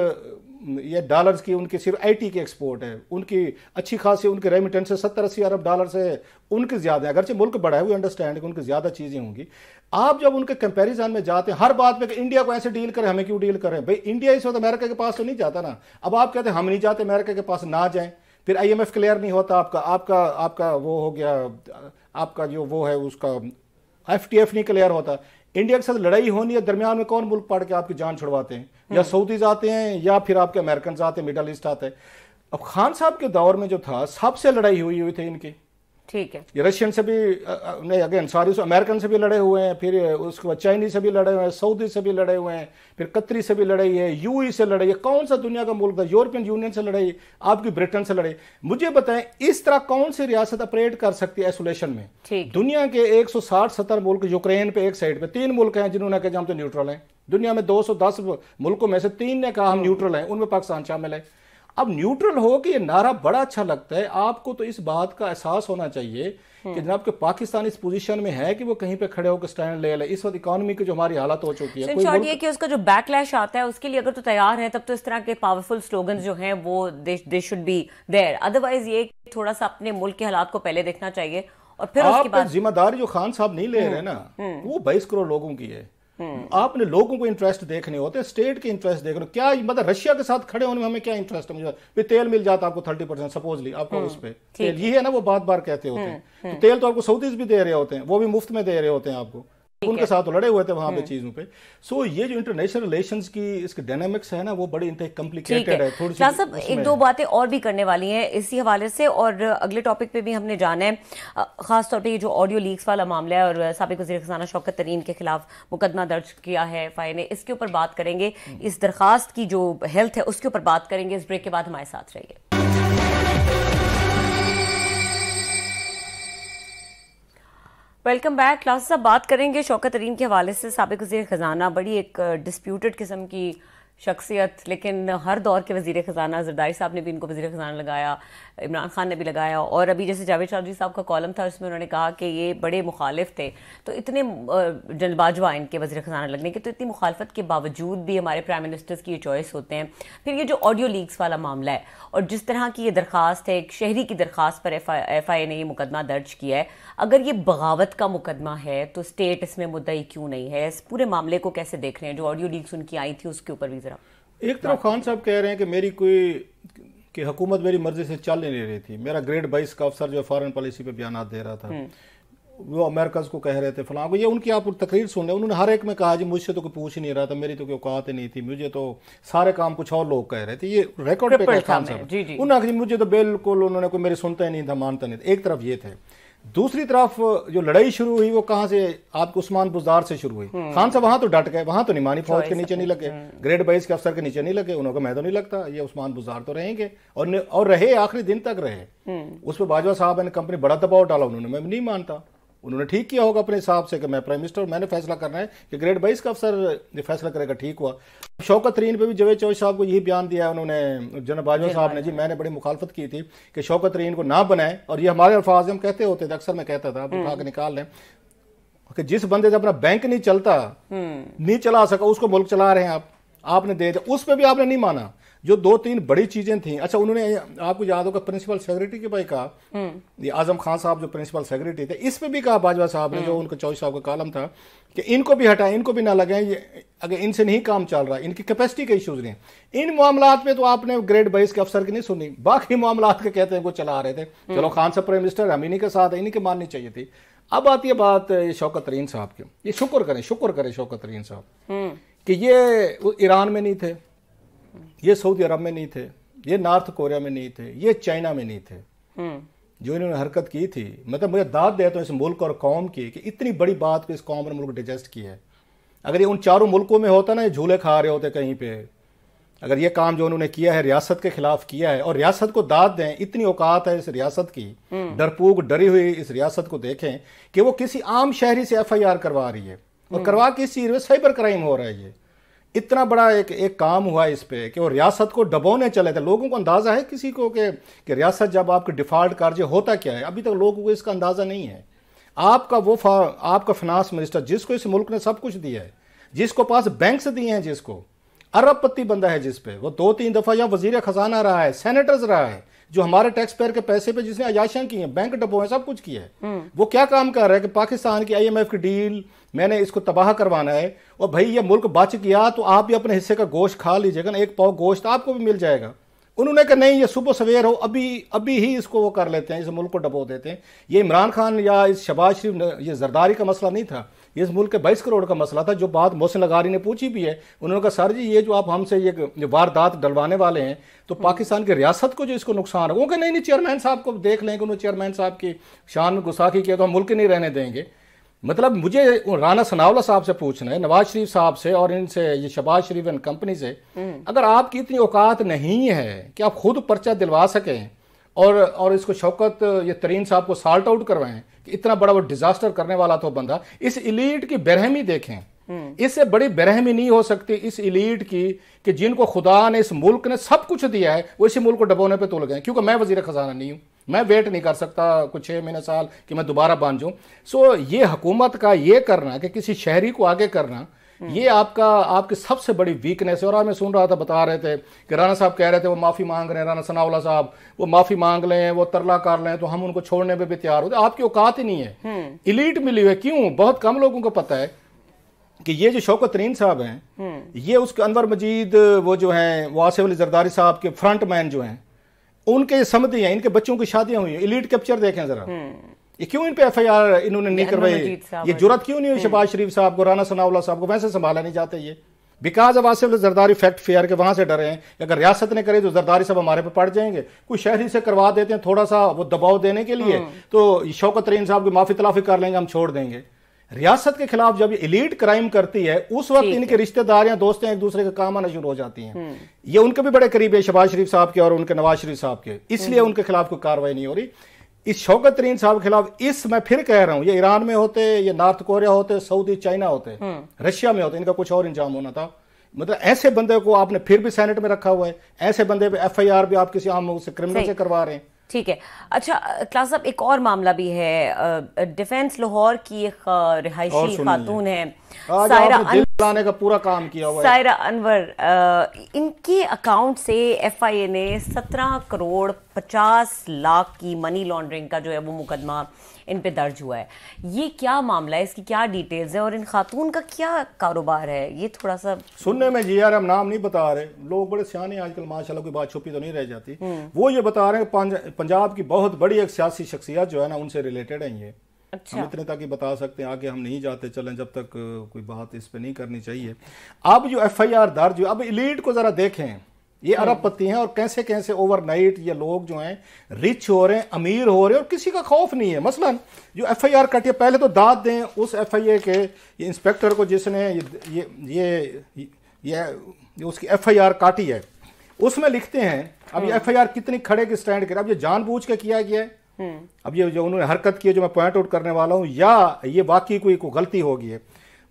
या डॉलर्स की उनकी सिर्फ आईटी की एक्सपोर्ट है उनकी अच्छी खासी उनके रेमिटेंस है सत्तर अस्सी अरब डॉलर से उनके ज़्यादा है अगरचे मुल्क बड़ा है वो अंडरस्टैंड कि उनकी ज़्यादा चीज़ें होंगी आप जब उनके कंपैरिजन में जाते हैं हर बात में कि इंडिया को ऐसे डील करें हमें क्यों डील करें भाई इंडिया इस वक्त अमेरिका के पास तो नहीं जाता ना अब आप कहते हैं हम नहीं जाते अमेरिका के पास ना जाएँ फिर एफ क्लियर नहीं होता आपका आपका आपका वो हो गया आपका जो वो है उसका एफ नहीं क्लियर होता इंडिया के साथ लड़ाई होनी है दरमियान में कौन मुल्क पढ़ के आपकी जान छुड़वाते हैं या हम्म। सऊदीज आते हैं या फिर आपके अमेरिकन आते हैं मिडल ईस्ट आते हैं अब खान साहब के दौर में जो था सबसे लड़ाई हुई हुई थी इनकी ठीक है रशियन से भी नहीं अगेन सॉरी अमेरिकन से भी लड़े हुए हैं फिर उसके बाद चाइनीज से भी लड़े हुए हैं सऊदी से भी लड़े हुए हैं फिर कतरी से भी लड़ाई है यूई से लड़ाई है कौन सा दुनिया का मुल्क है यूरोपियन यूनियन से लड़ाई आपकी ब्रिटेन से लड़ाई मुझे बताएं इस तरह कौन सी रियासत ऑपरेट कर सकती है आइसोलेशन में दुनिया के एक सौ साठ सत्तर मुल्क यूक्रेन पे एक साइड पे तीन मुल्क हैं जिन्होंने कहा हम तो न्यूट्रल हैं दुनिया में दो सौ दस मुल्कों में से तीन ने कहा हम न्यूट्रल हैं उनमें पाकिस्तान शामिल है अब न्यूट्रल हो कि ये नारा बड़ा अच्छा लगता है आपको तो इस बात का एहसास होना चाहिए कि जनाब के पाकिस्तान इस पोजीशन में है कि वो कहीं पे खड़े होकर स्टैंड ले ले इस वक्त इकोनॉमी की जो हमारी हालत हो चुकी है कोई ये कि उसका जो बैकलैश आता है उसके लिए अगर तो तैयार है तब तो इस तरह के पावरफुल स्लोगन जो है वो they should be there otherwise ये थोड़ा सा अपने मुल्क के हालात को पहले देखना चाहिए और फिर जिम्मेदारी जो खान साहब नहीं ले रहे हम्म, ना हम्म। वो बाईस करोड़ लोगों की है हम्म। आपने लोगों को इंटरेस्ट देखने होते हैं स्टेट के इंटरेस्ट देख रहे हो क्या मतलब रशिया के साथ खड़े होने में हमें क्या इंटरेस्ट है मुझे तेल मिल जाता आपको थर्टी परसेंट सपोजली आपको उस पर तेल ये है ना वो बार बार कहते होते हैं हम्म, तो हम्म। तेल तो आपको सऊदीज भी दे रहे होते हैं वो भी मुफ्त में दे रहे होते हैं आपको उनके साथ लड़े हुए थे वहां पे चीजों पे सो ये जो इंटरनेशनल रिलेशंस की इसके डायनामिक्स है ना वो बड़े इंतहा कॉम्प्लिकेटेड है, थोड़ी सी साहब एक दो बातें और भी करने वाली हैं इसी हवाले से और अगले टॉपिक पे भी हमने जाना है खासतौर पर ये जो ऑडियो लीक्स वाला मामला है और सबक वजी खजाना शौकत तरीन के खिलाफ मुकदमा दर्ज किया है एफ ने इसके ऊपर बात करेंगे हम्म। इस दरखास्त की जो हेल्थ है उसके ऊपर बात करेंगे इस ब्रेक के बाद हमारे साथ रहिए वेलकम बैक क्लास साहब बात करेंगे शौकत तरीन के हवाले से सबक वजी ख़जाना बड़ी एक डिस्प्यूटेड किस्म की शख्सियत लेकिन हर दौर के वजीर ख़जाना जरदारी साहब ने भी इनको वजीर ख़जाना लगाया इमरान खान ने भी लगाया और अभी जैसे जावेद चौधरी साहब का कॉलम था उसमें उन्होंने कहा कि ये बड़े मुखालिफ थे तो इतने जल्दबाजवा इनके वजी ख़जाना लगने के तो इतनी मुखालफत के बावजूद भी हमारे प्राइम मिनिस्टर्स की ये चॉइस होते हैं फिर ये जो ऑडियो लीक्स वाला मामला है और जिस तरह की ये दरख्वास्त है एक शहरी की दरख्वास्त पर एफ आई ने ये मुकदमा दर्ज किया है अगर ये बगावत का मुकदमा है तो स्टेट इसमें मुद्दा ही क्यों नहीं है इस पूरे मामले को कैसे देख रहे हैं जो ऑडियो लीक्स उनकी आई थी उसके ऊपर भी जरा एक तरफ खान साहब कह रहे हैं कि मेरी कोई कि हुकूमत मेरी मर्जी से चल नहीं रही थी मेरा ग्रेड बाईस का अफसर जो फॉरेन पॉलिसी पे बयान दे रहा था हम्म। वो अमेरिकाज को कह रहे थे फलां को ये उनकी आप तकरीर सुन रहे उन्होंने हर एक में कहा जी मुझसे तो कोई पूछ नहीं रहा था मेरी तो कोई औकात ही नहीं थी मुझे तो सारे काम कुछ और लोग कह रहे थे ये रिकॉर्ड पे खान साहब उन्होंने मुझे तो बिल्कुल उन्होंने कोई मेरी सुनता ही नहीं था मानता नहीं था एक तरफ ये थे दूसरी तरफ जो लड़ाई शुरू हुई वो कहां से आपको उस्मान बुजार से शुरू हुई हम्म। खान साहब वहां तो डट गए वहां तो निमानी फौज के नीचे नहीं लगे हम्म। ग्रेड बाइस के अफसर के नीचे नहीं लगे उन्होंने मैं तो नहीं लगता ये उस्मान बुजार तो रहेंगे और और रहे आखिरी दिन तक रहे हम्म। उस पर बाजवा साहब एंड कंपनी बड़ा दबाव डाला उन्होंने मैं नहीं मानता उन्होंने ठीक किया होगा अपने हिसाब से कि मैं प्राइम मिनिस्टर मैंने फैसला करना है कि ग्रेड बाईस का अफसर ये फैसला करेगा ठीक हुआ शौकत तरीन पर भी जवेद चौधरी साहब को यही बयान दिया उन्होंने जनरल बाजवा साहब ने जी मैंने बड़ी मुखालफत की थी कि शौकत तरीन को ना बनाए और ये हमारे अल्फाज हम कहते होते थे अक्सर मैं कहता था हम्म। उठा के निकाल लें कि जिस बंदे से अपना बैंक नहीं चलता हम्म। नहीं चला सका उसको मुल्क चला रहे हैं आप आपने दे दिया उस पर भी आपने नहीं माना जो दो तीन बड़ी चीजें थी अच्छा उन्होंने आपको याद होगा प्रिंसिपल सेक्रेटरी के भाई कहा हम्म। ये आजम खान साहब जो प्रिंसिपल सेक्रेटरी थे इस पे भी कहा बाजवा साहब ने जो हम्म। उनका चौधरी साहब का कालम था कि इनको भी हटाएं इनको भी ना लगे ये अगर इनसे नहीं काम चल रहा है इनकी कैपेसिटी के इशूज नहीं इन मामला में तो आपने ग्रेड बाईस के अफसर की नहीं सुनी बाकी मामला के कहते हैं वो चला रहे थे हम्म। चलो खान साहब प्राइम मिनिस्टर हम इन्हीं के साथ इन्हीं के माननी चाहिए थी अब आती है बात शौकत तरीन साहब की ये शुक्र करें शुक्र करें शौकत रीन साहब कि ये ईरान में नहीं थे ये सऊदी अरब में नहीं थे ये नॉर्थ कोरिया में नहीं थे ये चाइना में नहीं थे हम्म। जो इन्होंने हरकत की थी मतलब मुझे दाद देता तो हूँ इस मुल्क और कौम की कि इतनी बड़ी बात को इस कौम ने मुल्क डिजेस्ट की है अगर ये उन चारों मुल्कों में होता ना ये झूले खा रहे होते कहीं पे अगर ये काम जो उन्होंने किया है रियासत के खिलाफ किया है और रियासत को दाद दें इतनी औकात है इस रियासत की हम्म। डरपूक डरी हुई इस रियासत को देखें कि वो किसी आम शहरी से एफ आई आर करवा रही है और हम्म। करवा किस चीज में साइबर क्राइम हो रहा है ये इतना बड़ा एक एक काम हुआ इस पर कि वो रियासत को डबोने चले थे लोगों को अंदाज़ा है किसी को कि, कि रियासत जब आपके डिफ़ॉल्ट कार्य होता क्या है अभी तक लोगों को इसका अंदाज़ा नहीं है आपका वो आपका फिनांस मिनिस्टर जिसको इस मुल्क ने सब कुछ दिया है जिसको पास बैंक्स दिए हैं जिसको अरबपति बंदा है जिस पे वो दो तीन दफ़ा यहाँ वजीर खजाना रहा है सेनेटर्स रहा है जो हमारे टैक्स पेयर के पैसे पे जिसने अजाइशां की हैं बैंक डबो हैं सब कुछ किया है हम्म। वो क्या काम कर रहा है कि पाकिस्तान की आईएमएफ की डील मैंने इसको तबाह करवाना है और भाई ये मुल्क बच गया तो आप भी अपने हिस्से का गोश्त खा लीजिएगा ना एक पाव गोश्त आपको भी मिल जाएगा उन्होंने कहा नहीं ये सुबह सवेर हो अभी अभी ही इसको वो कर लेते हैं इस मुल्क को डबो देते हैं ये इमरान खान या इस शबाज शरीफ ये जरदारी का मसला नहीं था ये इस मुल्क के बाईस करोड़ का मसला था जो बात मोहसिन लगारी ने पूछी भी है उन्होंने कहा सर जी ये जो आप हमसे ये वारदात डलवाने वाले हैं तो पाकिस्तान की रियासत को जो इसको नुकसान है वो कहा नहीं नहीं चेयरमैन साहब को देख लेंगे उन्होंने चेयरमैन साहब की शान में गुस्साखी किया तो हम मुल्क नहीं रहने देंगे मतलब मुझे राना सनावला साहब से पूछना है नवाज शरीफ साहब से और इनसे ये शबाज शरीफ एंड कंपनी से हम्म। अगर आपकी इतनी औकात नहीं है कि आप खुद पर्चा दिलवा सकें और और इसको शौकत ये तरीन साहब को साल्ट आउट करवाएं कि इतना बड़ा वो डिजास्टर करने वाला था तो बंदा इस इलीट की बेरहमी देखें हम्म। इससे बड़ी बेरहमी नहीं हो सकती इस इलीट की कि जिनको खुदा ने इस मुल्क ने सब कुछ दिया है वो इसी मुल्क को डबोने पर तोड़ गए क्योंकि मैं वजीर खजाना नहीं हूँ मैं वेट नहीं कर सकता कुछ छः महीने साल कि मैं दोबारा बांध जाऊँ सो ये हुकूमत का ये करना कि किसी शहरी को आगे करना ये हम्म। आपका आपकी सबसे बड़ी वीकनेस है और मैं सुन रहा था बता रहे थे कि राना साहब कह रहे थे वो माफ़ी मांग रहे हैं राना सनावला साहब वो माफ़ी मांग लें वो तरला कर लें तो हम उनको छोड़ने पर भी तैयार होते आपकी औकात ही नहीं है इलीट हम्म। मिली हुई है क्यों बहुत कम लोगों को पता है कि ये जो शौकत तरीन साहब हैं हम्म। ये उसके अनवर मजीद वो जो हैं आसिफ अली जरदारी साहब के फ्रंट मैन जो हैं उनके समझ हैं इनके बच्चों की शादियां हुई इलीट कैप्चर देखें जरा हम्म। ये क्यों इन पे एफ आई इन्होंने नहीं करवाई ये जरूरत क्यों नहीं हुई हम्म। शबाज शरीफ साहब को राना सनाउल्ला साहब को वैसे संभाला नहीं चाहते ये बिकॉज अब आसिफ जरदारी फैक्ट फेयर के वहां से डरे हैं अगर रियासत ने करे तो जरदारी सब हमारे पे पड़ जाएंगे कुछ शहरी से करवा देते हैं थोड़ा सा वो दबाव देने के लिए हम्म। तो शौकत रहीन साहब की माफी तलाफी कर लेंगे हम छोड़ देंगे रियासत के खिलाफ जब इलीट क्राइम करती है उस वक्त इनके रिश्तेदार या दोस्तें एक दूसरे का काम आना शुरू हो जाती हैं हम्म। ये उनके भी बड़े करीब है शबाज शरीफ साहब के और उनके नवाज शरीफ साहब के इसलिए हम्म। उनके खिलाफ कोई कार्रवाई नहीं हो रही इस शौकत तरीन साहब के खिलाफ इस मैं फिर कह रहा हूं ये ईरान में होते ये नॉर्थ कोरिया होते सऊदी चाइना होते हम्म। रशिया में होते इनका कुछ और इंजाम होना था मतलब ऐसे बंदे को आपने फिर भी सेनेट में रखा हुआ है ऐसे बंदे पे एफआईआर भी आप किसी आम से क्रिमिनल से करवा रहे हैं ठीक है अच्छा क्लास साहब एक और मामला भी है डिफेंस लाहौर की एक रिहायशी खातून है, है सायरा का पूरा काम किया हुआ सायरा अनवर इनके अकाउंट से एफआईए ने करोड़ लाख की मनी लॉन्ड्रिंग का जो है वो मुकदमा इन पे दर्ज हुआ है ये क्या मामला है इसकी क्या डिटेल्स है और इन खातून का क्या कारोबार है ये थोड़ा सा सुनने में जी यार हम नाम नहीं बता रहे लोग बड़े सियाने आजकल माशाल्लाह कोई बात छुपी तो नहीं रह जाती हम्म। वो ये बता रहे हैं पंजाब की बहुत बड़ी एक सियासी शख्सियत जो है ना उनसे रिलेटेड है ये अच्छा। हम इतने तक ही बता सकते हैं आगे हम नहीं जाते चलें जब तक कोई बात इस पर नहीं करनी चाहिए अब जो एफ आई आर दर्ज अब इलीट को ज़रा देखें ये हम्म। अरब पत्ती हैं और कैसे कैसे ओवरनाइट ये लोग जो हैं रिच हो रहे हैं अमीर हो रहे हैं और किसी का खौफ नहीं है मसलन जो एफ आई आर है पहले तो दाद दें उस एफ आई ए के ये इंस्पेक्टर को जिसने ये ये ये, ये उसकी एफ आई आर काटी है उसमें लिखते हैं अब ये हम्म। एफ आई आर कितनी खड़े के स्टैंड कर अब ये जानबूझ के किया गया है अब ये जो उन्होंने हरकत की है जो मैं पॉइंट आउट करने वाला हूँ या ये वाकई कोई को गलती होगी है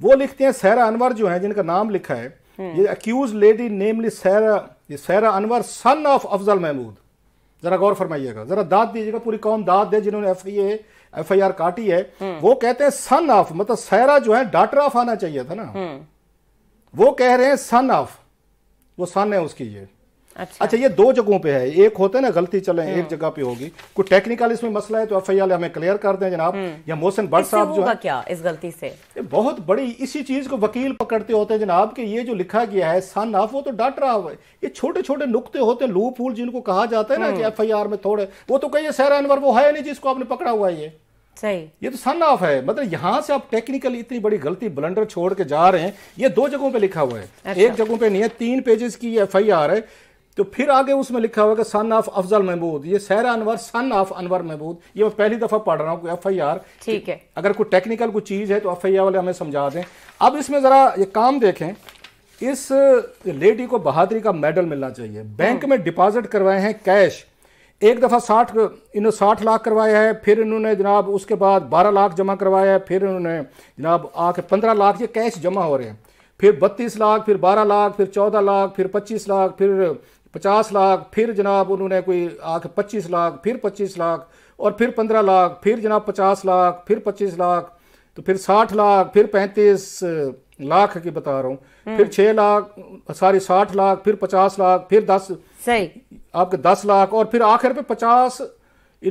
वो लिखते हैं सहरा अनवर जो है जिनका नाम लिखा है हम्म। ये अक्यूज लेडी नेमली सहरा ये सहरा अनवर सन ऑफ अफजल महमूद जरा गौर फरमाइएगा जरा दाद दीजिएगा पूरी कौम दाद दे जिन्होंने F I F I R काटी है हम्म। वो कहते हैं सन ऑफ मतलब सहरा जो है डाटर ऑफ आना चाहिए था ना हम्म। वो कह रहे हैं सन ऑफ वो सन है उसकी ये अच्छा।, अच्छा ये दो जगहों पे है एक होता है ना गलती चले एक हम्म। जगह पे होगी कोई टेक्निकल इसमें मसला है तो एफ हमें क्लियर कर दें जनाब हम्म। या मोहसिन भट्ट साहब जो है क्या इस गलती से ये बहुत बड़ी इसी चीज को वकील पकड़ते होते हैं जनाब कि ये जो लिखा गया है सन ऑफ वो तो डट रहा हुआ है ये छोटे छोटे नुकते होते हैं लू फूल जिनको कहा जाता है ना हम्म। कि एफ में थोड़े वो तो कही सहरा अनवर वो है नहीं जिसको आपने पकड़ा हुआ है ये सही ये तो सन ऑफ है मतलब यहाँ से आप टेक्निकली इतनी बड़ी गलती ब्लंडर छोड़ के जा रहे हैं ये दो जगहों पे लिखा हुआ है अच्छा। एक जगहों पे नहीं है तीन पेजेस की एफ आई है तो फिर आगे उसमें लिखा हुआ कि सन ऑफ अफजल महमूद ये सहरा अनवर सन ऑफ अनवर महमूद ये मैं पहली दफा पढ़ रहा हूँ एफ आई आर ठीक है अगर कोई टेक्निकल कोई चीज़ है तो एफ आई आर वाले हमें समझा दें अब इसमें ज़रा ये काम देखें इस लेडी को बहादुरी का मेडल मिलना चाहिए बैंक हम्म। में डिपॉजिट करवाए हैं कैश एक दफ़ा साठ इन्होंने साठ लाख करवाया है फिर इन्होंने जनाब उसके बाद बारह लाख जमा करवाया है फिर इन्होंने जनाब आके पंद्रह लाख ये कैश जमा हो रहे हैं फिर बत्तीस लाख फिर बारह लाख फिर चौदह लाख फिर पच्चीस लाख फिर पचास लाख फिर जनाब उन्होंने कोई आके पच्चीस लाख फिर पच्चीस लाख और फिर पंद्रह लाख फिर जनाब पचास लाख फिर पच्चीस लाख तो फिर साठ लाख फिर पैंतीस लाख की बता रहा हूँ हम्म। फिर छह लाख सॉरी साठ लाख फिर पचास लाख फिर दस सही आपके दस लाख और फिर आखिर पे पचास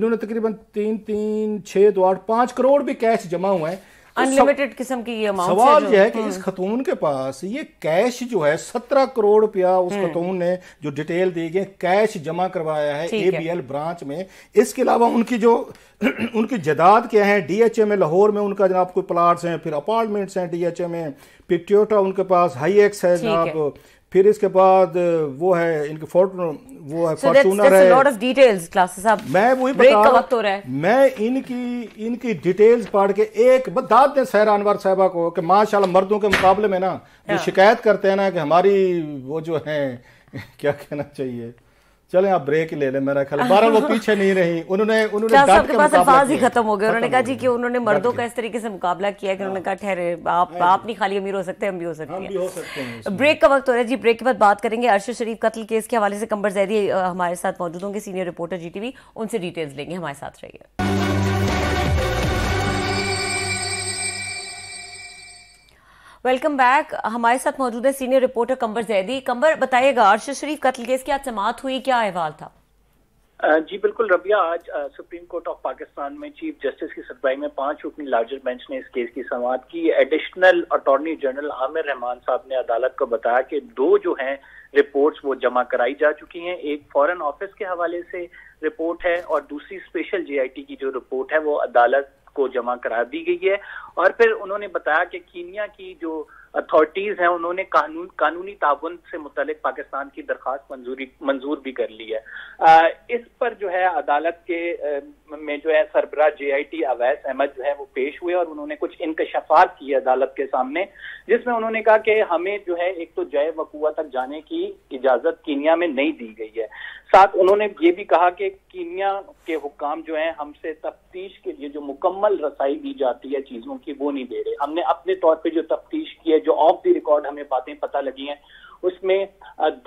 इन्होंने तकरीबन तीन तीन छः दो आठ पाँच करोड़ भी कैश जमा हुआ है अनलिमिटेड तो किस्म की ये अमाउंट सवाल यह है कि हम्म। इस खतून के पास ये कैश जो है सत्रह करोड़ रुपया उस हम्म। खतून ने जो डिटेल दी गई कैश जमा करवाया है एबीएल ब्रांच में इसके अलावा उनकी जो उनकी जदाद क्या है डीएचए में लाहौर में उनका जनाब कोई प्लाट्स हैं फिर अपार्टमेंट्स हैं डीएचए में पिट्योटा उनके पास हाई एक्स है जनाब फिर इसके बाद वो है इनके फॉर्चुनर वो है फॉर्चूनर है लॉट ऑफ डिटेल्स क्लासेस आप मैं वही बता वक्त हो रहा है मैं इनकी इनकी डिटेल्स पढ़ के एक बता दें सैर अनवर साहबा को कि माशाल्लाह मर्दों के मुकाबले में ना जो हाँ। शिकायत करते हैं ना कि हमारी वो जो है क्या कहना चाहिए चले आप ब्रेक ले लें मेरा ख्याल बारह वो पीछे नहीं रही उन्होंने उन्होंने के पास ही खत्म हो गए उन्होंने कहा जी कि उन्होंने मर्दों का इस तरीके से मुकाबला किया कि उन्होंने कहा ठहरे आप हाँ आप नहीं खाली अमीर हो सकते हम भी हो सकते हैं ब्रेक का वक्त हो रहा है जी ब्रेक के बाद बात करेंगे अरशद शरीफ कत्ल केस के हवाले से कंबर जैदी हमारे साथ मौजूद होंगे सीनियर रिपोर्टर जी उनसे डिटेल्स लेंगे हमारे साथ रहिए वेलकम बैक हमारे साथ मौजूद है सीनियर रिपोर्टर कंबर जैदी कंबर बताइएगा अरशद शरीफ कत्ल केस की आज समात हुई क्या अहवाल था जी बिल्कुल रबिया आज सुप्रीम कोर्ट ऑफ पाकिस्तान में चीफ जस्टिस की सरबाई में पांच रुकनी लार्जर बेंच ने इस केस की समाप्त की additional attorney general Aamir Rehman sahab ने अदालत को बताया कि दो जो हैं रिपोर्ट्स वो जमा कराई जा चुकी हैं एक फॉरेन ऑफिस के हवाले से रिपोर्ट है और दूसरी स्पेशल जीआईटी की जो रिपोर्ट है वो अदालत को जमा करा दी गई है और फिर उन्होंने बताया कि कीनिया की जो अथॉरिटीज हैं उन्होंने कानून कानूनी ताबन से मुतल पाकिस्तान की दरखास्त मंजूरी मंजूर भी कर ली है आ, इस पर जो है अदालत के में जो है सरबरा टी अवैस अहमद जो है वो पेश हुए और उन्होंने कुछ इनकशफात की अदालत के सामने जिसमें उन्होंने कहा कि हमें जो है एक तो जय वकूआ तक जाने की इजाजत कीनिया में नहीं दी गई है साथ उन्होंने ये भी कहा कि कीनिया के हुक्म जो है हमसे तफ्तीश के लिए जो मुकम्मल रसाई दी जाती है चीजों की वो नहीं दे रहे हमने अपने तौर पर जो तफ्तीश की है जो ऑफ द रिकॉर्ड हमें बातें पता लगी हैं उसमें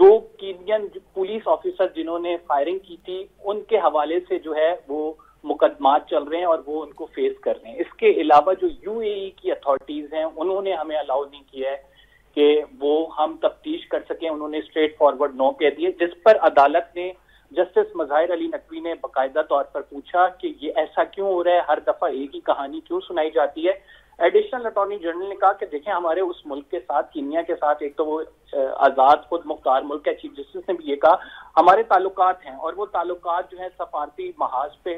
दो कीनियन पुलिस ऑफिसर जिन्होंने फायरिंग की थी उनके हवाले से जो है वो मुकदमात चल रहे हैं और वो उनको फेस कर रहे हैं इसके अलावा जो यूएई e की अथॉरिटीज हैं उन्होंने हमें अलाउ नहीं किया है कि वो हम तफ्तीश कर सकें उन्होंने स्ट्रेट फॉरवर्ड नो कह दिए जिस पर अदालत ने जस्टिस मज़ाहिर अली नकवी ने बाकायदा तौर पर पूछा कि ये ऐसा क्यों हो रहा है हर दफा एक ही कहानी क्यों सुनाई जाती है एडिशनल अटॉर्नी जनरल ने कहा कि देखें हमारे उस मुल्क के साथ कीनिया के साथ एक तो वो आज़ाद खुद मुख्तार मुल्क है चीफ जस्टिस ने भी ये कहा हमारे ताल्लुकात हैं और वो ताल्लुकात जो है सफारती महाज पे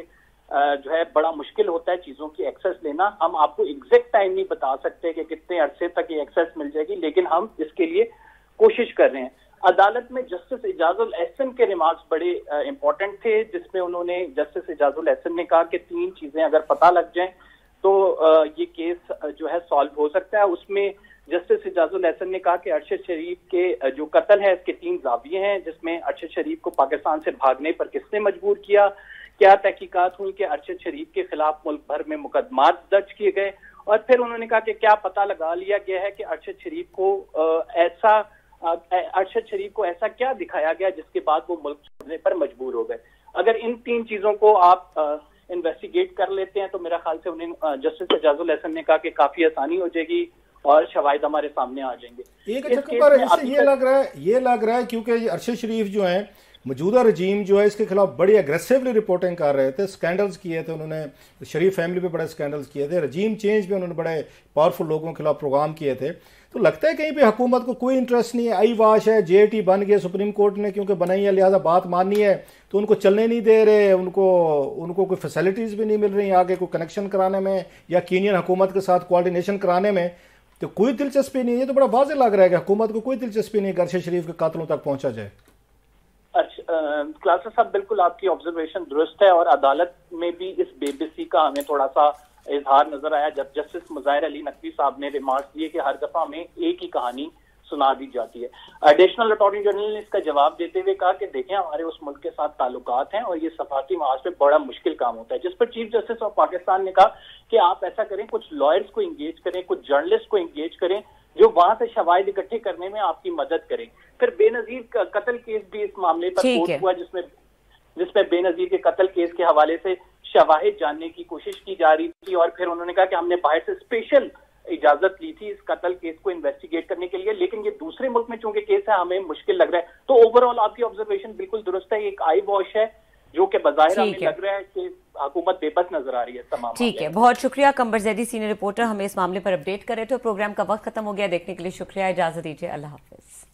जो है बड़ा मुश्किल होता है चीजों की एक्सेस लेना हम आपको एग्जैक्ट टाइम नहीं बता सकते कि कितने अरसे तक ये एक्सेस मिल जाएगी लेकिन हम इसके लिए कोशिश कर रहे हैं अदालत में जस्टिस एजाजुल एहसन के रिमार्क्स बड़े इंपॉर्टेंट थे जिसमें उन्होंने जस्टिस एजाजुल एहसन ने कहा कि तीन चीजें अगर पता लग जाए तो ये केस जो है सॉल्व हो सकता है उसमें जस्टिस एजाजुल एहसन ने कहा कि अरशद शरीफ के जो कत्ल है इसके तीन जाविये हैं जिसमें अरशद शरीफ को पाकिस्तान से भागने पर किसने मजबूर किया क्या तहकीकत हुई कि अरशद शरीफ के खिलाफ मुल्क भर में मुकदमात दर्ज किए गए और फिर उन्होंने कहा कि क्या पता लगा लिया गया है कि अरशद शरीफ को ऐसा अरशद शरीफ को ऐसा क्या दिखाया गया जिसके बाद वो मुल्क छोड़ने पर मजबूर हो गए अगर इन तीन चीजों को आप इन्वेस्टिगेट कर लेते हैं तो मेरा ख्याल से उन्हें जस्टिस एजाजुल हसन ने कहा कि काफी आसानी हो जाएगी और शवाद हमारे सामने आ जाएंगे एक अच्छा ये लग रहा है ये लग रहा है क्योंकि अरशद शरीफ जो है मौजूदा रजीम जो है इसके खिलाफ बड़ी एग्रेसिवली रिपोर्टिंग कर रहे थे स्कैंडल्स किए थे उन्होंने शरीफ फैमिली पे बड़े स्कैंडल्स किए थे रजीम चेंज भी उन्होंने बड़े पावरफुल लोगों के खिलाफ प्रोग्राम किए थे तो लगता है कहीं पर हुकूमत को कोई इंटरेस्ट नहीं है आई वाश है जे बन गए सुप्रीम कोर्ट ने क्योंकि बनाई है लिहाजा बात माननी है तो उनको चलने नहीं दे रहे उनको उनको कोई फैसिलिटीज़ भी नहीं मिल रही आगे कोई कनेक्शन कराने में या कीनियन हुकूमत के साथ कोआर्डिनेशन कराने में तो कोई दिलचस्पी नहीं है तो बड़ा वाजे लग रहा है कि हुकूमत को कोई दिलचस्पी नहीं गर्शे शरीफ के कातलों तक पहुँचा जाए अच्छा साहब बिल्कुल आपकी ऑब्जर्वेशन दुरुस्त है और अदालत में भी इस बेबसी का हमें थोड़ा सा इजहार नजर आया जब जस्टिस मुजाहिर अली नकवी साहब ने रिमार्क दिए कि हर दफा हमें एक ही कहानी सुना दी जाती है एडिशनल अटॉर्नी जनरल ने इसका जवाब देते हुए कहा कि देखें हमारे उस मुल्क के साथ ताल्लुकात हैं और ये सफाती महाज पे बड़ा मुश्किल काम होता है जिस पर चीफ जस्टिस ऑफ पाकिस्तान ने कहा कि आप ऐसा करें कुछ लॉयर्स को इंगेज करें कुछ जर्नलिस्ट को इंगेज करें जो वहां से शवाहिद इकट्ठे करने में आपकी मदद करें फिर बेनजीर कत्ल केस भी इस मामले पर कोर्ट हुआ जिसमें जिसमें बेनजीर के कत्ल केस के हवाले से शवाहिद जानने की कोशिश की जा रही थी और फिर उन्होंने कहा कि हमने बाहर से स्पेशल इजाजत ली थी इस कत्ल केस को इन्वेस्टिगेट करने के लिए लेकिन ये दूसरे मुल्क में चूंकि केस है हमें मुश्किल लग रहा है तो ओवरऑल आपकी ऑब्जर्वेशन बिल्कुल दुरुस्त है एक आई वॉश है जो कि बजाय हमें लग रहा है कि हुकूमत बेबस नजर आ रही है तमाम ठीक है बहुत शुक्रिया कंबर जैदी सीनियर रिपोर्टर हमें इस मामले पर अपडेट कर रहे थे प्रोग्राम का वक्त खत्म हो गया देखने के लिए शुक्रिया इजाजत दीजिए अल्लाह हाफिज़